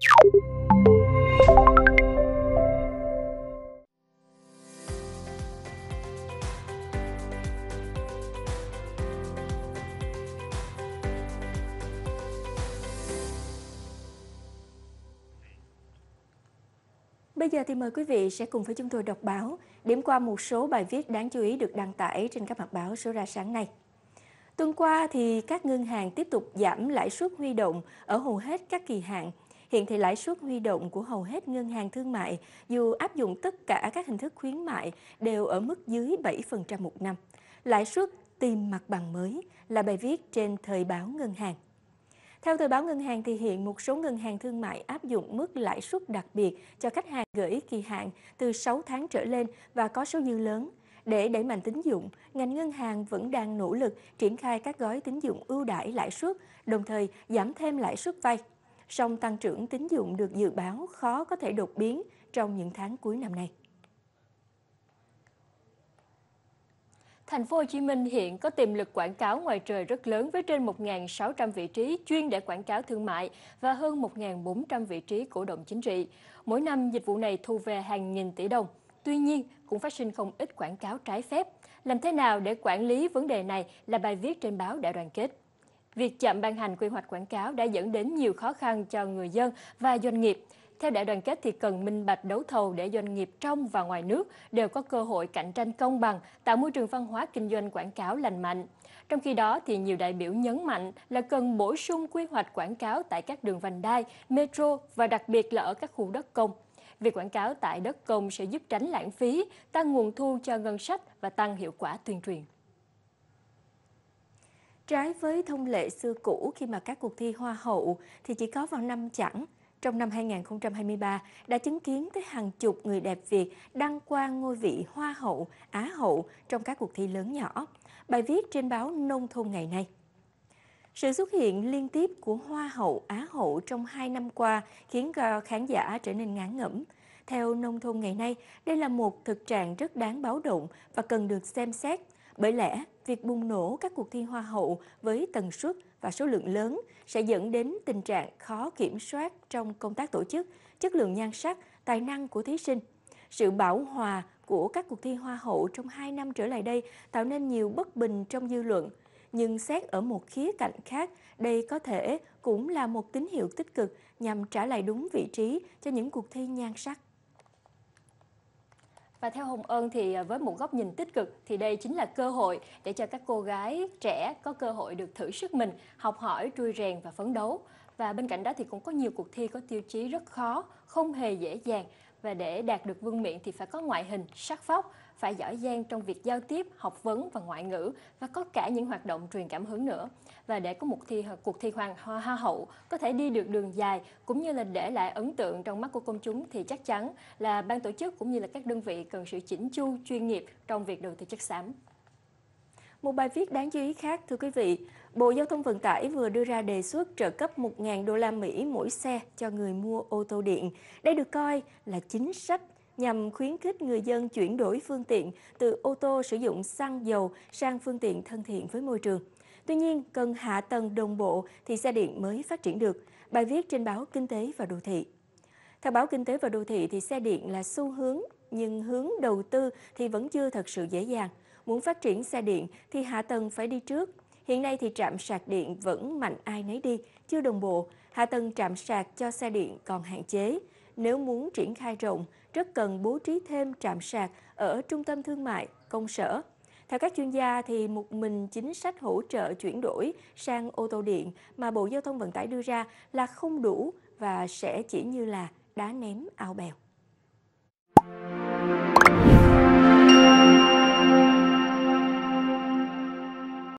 Bây giờ thì mời quý vị sẽ cùng với chúng tôi đọc báo, điểm qua một số bài viết đáng chú ý được đăng tải trên các mặt báo số ra sáng nay. Tuần qua thì các ngân hàng tiếp tục giảm lãi suất huy động ở hầu hết các kỳ hạn Hiện thì lãi suất huy động của hầu hết ngân hàng thương mại, dù áp dụng tất cả các hình thức khuyến mại, đều ở mức dưới 7% một năm. Lãi suất tìm mặt bằng mới là bài viết trên Thời báo Ngân hàng. Theo Thời báo Ngân hàng thì hiện một số ngân hàng thương mại áp dụng mức lãi suất đặc biệt cho khách hàng gửi kỳ hạn từ 6 tháng trở lên và có số dư lớn. Để đẩy mạnh tín dụng, ngành ngân hàng vẫn đang nỗ lực triển khai các gói tín dụng ưu đãi lãi suất, đồng thời giảm thêm lãi suất vay song tăng trưởng tín dụng được dự báo khó có thể đột biến trong những tháng cuối năm nay. Thành phố Hồ Chí Minh hiện có tiềm lực quảng cáo ngoài trời rất lớn với trên 1.600 vị trí chuyên để quảng cáo thương mại và hơn 1.400 vị trí cổ động chính trị. Mỗi năm, dịch vụ này thu về hàng nghìn tỷ đồng. Tuy nhiên, cũng phát sinh không ít quảng cáo trái phép. Làm thế nào để quản lý vấn đề này là bài viết trên báo Đại đoàn kết. Việc chậm ban hành quy hoạch quảng cáo đã dẫn đến nhiều khó khăn cho người dân và doanh nghiệp. Theo đại đoàn kết thì cần minh bạch đấu thầu để doanh nghiệp trong và ngoài nước đều có cơ hội cạnh tranh công bằng, tạo môi trường văn hóa kinh doanh quảng cáo lành mạnh. Trong khi đó thì nhiều đại biểu nhấn mạnh là cần bổ sung quy hoạch quảng cáo tại các đường vành đai, metro và đặc biệt là ở các khu đất công. Việc quảng cáo tại đất công sẽ giúp tránh lãng phí, tăng nguồn thu cho ngân sách và tăng hiệu quả tuyên truyền. Trái với thông lệ xưa cũ khi mà các cuộc thi Hoa hậu thì chỉ có vào năm chẳng, trong năm 2023 đã chứng kiến tới hàng chục người đẹp Việt đăng quang ngôi vị Hoa hậu, Á hậu trong các cuộc thi lớn nhỏ. Bài viết trên báo Nông thôn ngày nay. Sự xuất hiện liên tiếp của Hoa hậu, Á hậu trong hai năm qua khiến khán giả trở nên ngán ngẩm. Theo Nông thôn ngày nay, đây là một thực trạng rất đáng báo động và cần được xem xét – bởi lẽ, việc bùng nổ các cuộc thi hoa hậu với tần suất và số lượng lớn sẽ dẫn đến tình trạng khó kiểm soát trong công tác tổ chức, chất lượng nhan sắc, tài năng của thí sinh. Sự bảo hòa của các cuộc thi hoa hậu trong 2 năm trở lại đây tạo nên nhiều bất bình trong dư luận. Nhưng xét ở một khía cạnh khác, đây có thể cũng là một tín hiệu tích cực nhằm trả lại đúng vị trí cho những cuộc thi nhan sắc. Và theo Hồng Ân thì à, với một góc nhìn tích cực thì đây chính là cơ hội để cho các cô gái trẻ có cơ hội được thử sức mình, học hỏi, trui rèn và phấn đấu. Và bên cạnh đó thì cũng có nhiều cuộc thi có tiêu chí rất khó, không hề dễ dàng và để đạt được vương miện thì phải có ngoại hình, sắc phóc, phải giỏi giang trong việc giao tiếp, học vấn và ngoại ngữ và có cả những hoạt động truyền cảm hứng nữa. Và để có một thi cuộc thi hoàng hoa, hoa hậu có thể đi được đường dài cũng như là để lại ấn tượng trong mắt của công chúng thì chắc chắn là ban tổ chức cũng như là các đơn vị cần sự chỉnh chu chuyên nghiệp trong việc đầu tư chất xám. Một bài viết đáng chú ý khác, thưa quý vị, Bộ Giao thông Vận tải vừa đưa ra đề xuất trợ cấp 1.000 đô la Mỹ mỗi xe cho người mua ô tô điện. Đây được coi là chính sách nhằm khuyến khích người dân chuyển đổi phương tiện từ ô tô sử dụng xăng dầu sang phương tiện thân thiện với môi trường. Tuy nhiên, cần hạ tầng đồng bộ thì xe điện mới phát triển được. Bài viết trên báo Kinh tế và Đô thị. Theo báo Kinh tế và Đô thị thì xe điện là xu hướng nhưng hướng đầu tư thì vẫn chưa thật sự dễ dàng muốn phát triển xe điện thì hạ tầng phải đi trước. Hiện nay thì trạm sạc điện vẫn mạnh ai nấy đi, chưa đồng bộ, hạ tầng trạm sạc cho xe điện còn hạn chế. Nếu muốn triển khai rộng, rất cần bố trí thêm trạm sạc ở trung tâm thương mại, công sở. Theo các chuyên gia thì một mình chính sách hỗ trợ chuyển đổi sang ô tô điện mà Bộ Giao thông Vận tải đưa ra là không đủ và sẽ chỉ như là đá ném ao bèo.